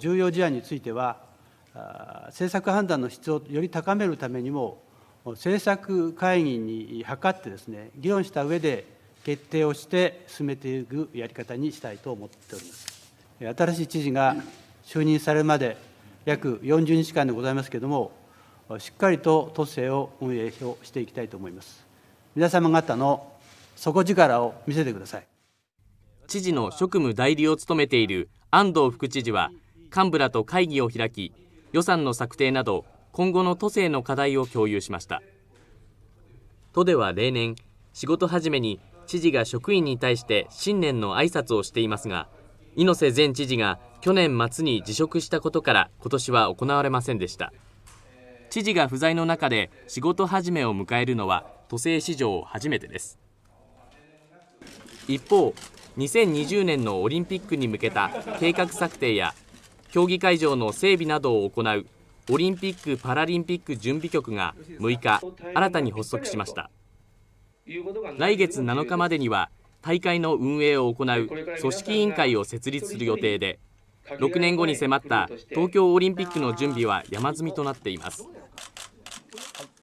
重要事案については、政策判断の質をより高めるためにも、政策会議に諮ってですね、議論した上で決定をして進めていくやり方にしたいと思っております。新しい知事が就任されるまで約40日間でございますけれども、しっかりと都政を運営をしていきたいと思います。皆様方の底力を見せてください。知事の職務代理を務めている安藤副知事は幹部らと会議を開き予算の策定など今後の都政の課題を共有しました都では例年仕事始めに知事が職員に対して新年の挨拶をしていますが猪瀬前知事が去年末に辞職したことから今年は行われませんでした知事が不在の中で仕事始めを迎えるのは都政史上初めてです一方2020年のオリンピックに向けた計画策定や競技会場の整備などを行うオリンピック・パラリンピック準備局が6日新たに発足しました来月7日までには大会の運営を行う組織委員会を設立する予定で6年後に迫った東京オリンピックの準備は山積みとなっています